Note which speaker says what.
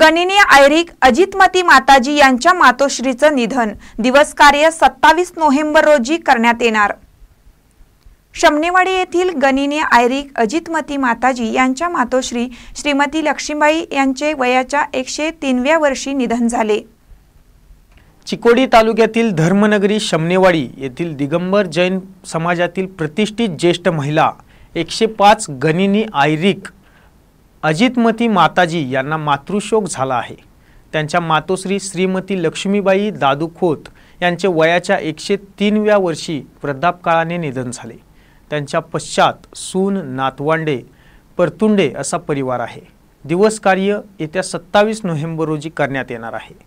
Speaker 1: गणिनी Eric अजितमती माताजी यांच्या मातोश्रीचं निधन दिवस कार्य सत्तावीस नोव्हेंबर रोजी करण्यात येणार शमनेवाडी येथील गणिनी आयरिक अजितमती माताजी यांच्या मातोश्री श्रीमती लक्ष्मीबाई यांचे वयाच्या एकशे तीनव्या वर्षी निधन झाले
Speaker 2: चिकोडी तालुक्यातील धर्मनगरी शमनेवाडी येथील दिगंबर जैन समाजातील प्रतिष्ठित ज्येष्ठ महिला एकशे पाच गणिनी आयरिक अजितमती माताजी यांना मातृशोक झाला आहे त्यांच्या मातोश्री श्रीमती लक्ष्मीबाई दादू खोत यांचे वयाच्या एकशे तीनव्या वर्षी वृद्धापकाळाने निधन झाले त्यांच्या पश्चात सून नातवांडे परतुंडे असा परिवार आहे दिवसकार्य येत्या सत्तावीस नोव्हेंबर रोजी करण्यात येणार आहे